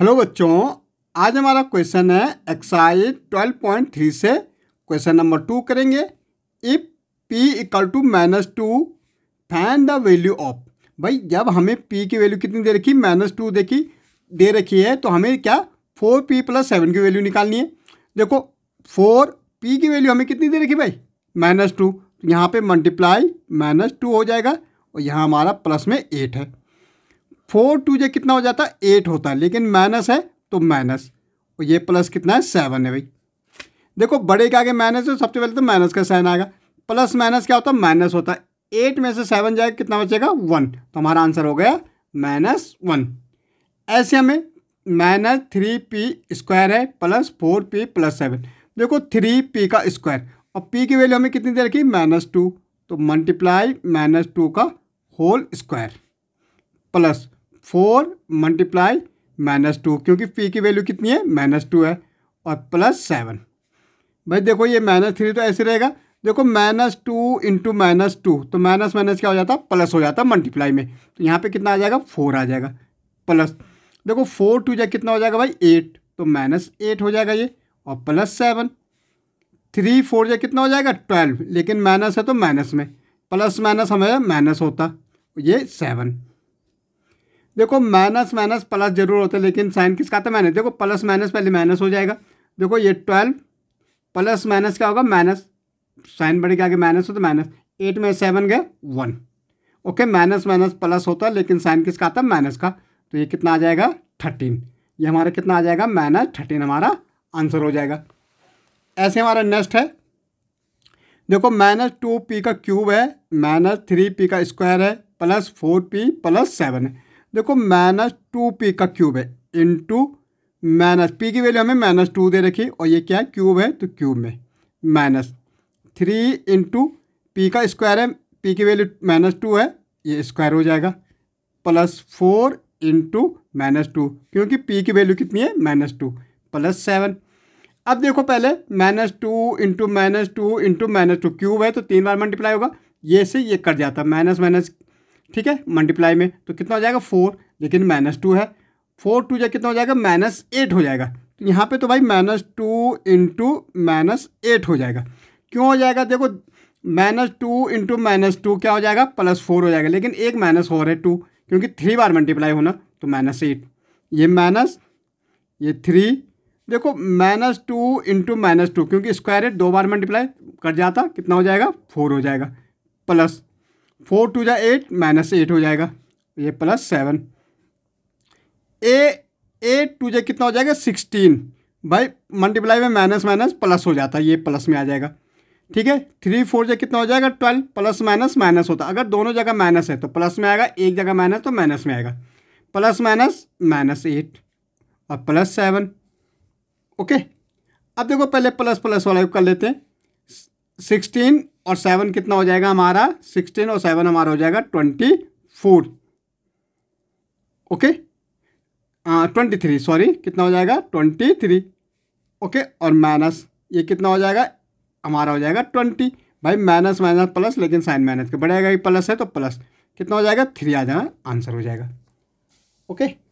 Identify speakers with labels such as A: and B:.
A: hello बच्चों आज हमारा क्वेश्चन है एक्साइज 12.3 से क्वेश्चन नंबर टू करेंगे if P equal to minus two find the value of भाई जब हमें पी की वैल्यू कितनी दे रखी माइनस टू देखी दे रखी है तो हमें क्या फोर पी प्लस सेवन की वैल्यू निकालनी है देखो फोर पी की वैल्यू हमें कितनी दे रखी भाई माइनस टू यहाँ पर मल्टीप्लाई माइनस टू हो जाएगा और यहाँ हमारा प्लस में एट है फोर टू जे कितना हो जाता है एट होता है लेकिन माइनस है तो माइनस और ये प्लस कितना है सेवन है भाई देखो बड़े के आगे माइनस है सबसे पहले तो माइनस का साइन आएगा प्लस माइनस क्या होता है माइनस होता है एट में से सेवन जाएगा कितना बचेगा वन तो हमारा आंसर हो गया माइनस वन ऐसे हमें माइनस थ्री पी स्क्वायर है plus four P plus seven देखो थ्री पी का स्क्वायर और पी की वैल्यू हमें कितनी दे रखी माइनस टू तो मल्टीप्लाई माइनस टू का whole square plus four multiply minus two क्योंकि पी की वैल्यू कितनी है माइनस टू है और प्लस सेवन भाई देखो ये माइनस थ्री तो ऐसे रहेगा देखो minus two into minus two तो माइनस माइनस क्या हो जाता प्लस हो जाता मल्टीप्लाई में तो यहाँ पे कितना आ जाएगा फोर आ जाएगा प्लस देखो फोर टू जै कितना हो जाएगा भाई एट तो माइनस एट हो जाएगा ये और प्लस सेवन थ्री फोर जै कितना हो जाएगा ट्वेल्व लेकिन माइनस है तो माइनस में प्लस माइनस हमारे माइनस होता ये सेवन देखो माइनस माइनस प्लस जरूर होता है लेकिन साइन किसका आता है माइनस देखो प्लस माइनस पहले माइनस हो जाएगा देखो ये ट्वेल्व प्लस माइनस क्या होगा माइनस साइन बढ़ के आगे माइनस हो तो माइनस एट में सेवन गए one okay minus minus plus होता है लेकिन साइन किसका आता है माइनस का तो ये कितना आ जाएगा थर्टीन ये हमारा कितना आ जाएगा माइनस थर्टीन हमारा आंसर हो जाएगा ऐसे हमारा नेक्स्ट है देखो माइनस टू पी का क्यूब है माइनस थ्री पी का स्क्वायर है plus four P plus seven है देखो माइनस टू पी का क्यूब है इंटू माइनस पी की वैल्यू हमें माइनस टू दे रखी और ये क्या है क्यूब है तो क्यूब में माइनस थ्री इंटू पी का स्क्वायर है पी की वैल्यू माइनस टू है ये स्क्वायर हो जाएगा plus four into minus two क्योंकि पी की वैल्यू कितनी है माइनस टू प्लस सेवन अब देखो पहले minus two into minus two into minus two cube है तो तीन बार मल्टीप्लाई होगा ये से ये कट जाता माइनस माइनस ठीक है मल्टीप्लाई में तो कितना हो जाएगा फोर लेकिन माइनस टू है फोर टू जो कितना हो जाएगा माइनस एट हो जाएगा तो यहाँ पे तो भाई minus two into minus eight हो जाएगा क्यों हो जाएगा देखो minus two into minus two क्या हो जाएगा प्लस फोर हो जाएगा लेकिन एक माइनस और है टू क्योंकि थ्री बार मल्टीप्लाई होना तो माइनस एट ये माइनस ये थ्री देखो minus two into minus two क्योंकि स्क्वायर रेट दो बार मल्टीप्लाई कर जाता कितना हो जाएगा फोर हो जाएगा प्लस फोर टू जै एट माइनस एट हो जाएगा ये plus seven a eight two जै कितना हो जाएगा सिक्सटीन भाई मल्टीप्लाई में माइनस माइनस प्लस हो जाता है ये प्लस में आ जाएगा ठीक है थ्री फोर जै कितना हो जाएगा ट्वेल्व प्लस माइनस माइनस होता अगर दोनों जगह माइनस है तो प्लस में आएगा एक जगह माइनस तो माइनस में आएगा प्लस माइनस माइनस एट और प्लस सेवन ओके अब देखो पहले प्लस प्लस वाला कर लेते हैं सिक्सटीन और सेवन कितना हो जाएगा हमारा सिक्सटीन और सेवन हमारा हो जाएगा twenty four okay twenty three sorry कितना हो जाएगा ट्वेंटी थ्री ओके और माइनस ये कितना हो जाएगा हमारा हो जाएगा ट्वेंटी भाई माइनस माइनस प्लस लेकिन साइन माइनस के बढ़ेगा कि प्लस है तो प्लस कितना हो जाएगा थ्री आ जाना आंसर हो जाएगा ओके